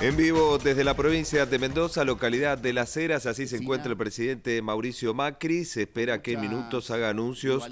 En vivo desde la provincia de Mendoza, localidad de Las Heras, así se encuentra el presidente Mauricio Macri. Se espera que en minutos haga anuncios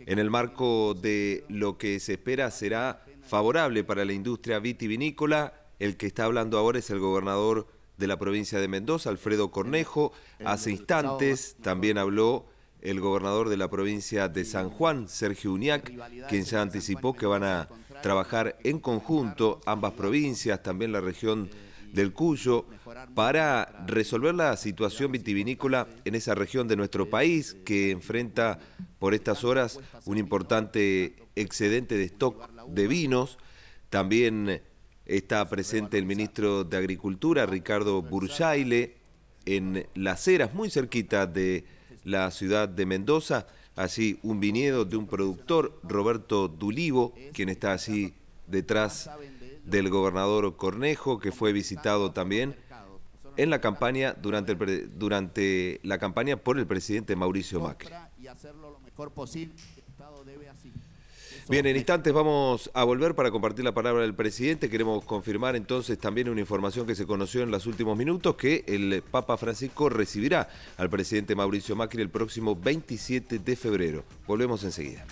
en el marco de lo que se espera será favorable para la industria vitivinícola. El que está hablando ahora es el gobernador de la provincia de Mendoza, Alfredo Cornejo. Hace instantes también habló el gobernador de la provincia de San Juan, Sergio Uñac, quien ya anticipó que van a trabajar en conjunto ambas provincias, también la región del Cuyo para resolver la situación vitivinícola en esa región de nuestro país que enfrenta por estas horas un importante excedente de stock de vinos. También está presente el ministro de Agricultura, Ricardo Burjaile, en Las Heras, muy cerquita de la ciudad de Mendoza. así un viñedo de un productor, Roberto Dulivo, quien está allí detrás del gobernador Cornejo, que fue visitado también en la campaña durante, durante la campaña por el presidente Mauricio Macri. Bien, en instantes vamos a volver para compartir la palabra del presidente. Queremos confirmar entonces también una información que se conoció en los últimos minutos, que el Papa Francisco recibirá al presidente Mauricio Macri el próximo 27 de febrero. Volvemos enseguida.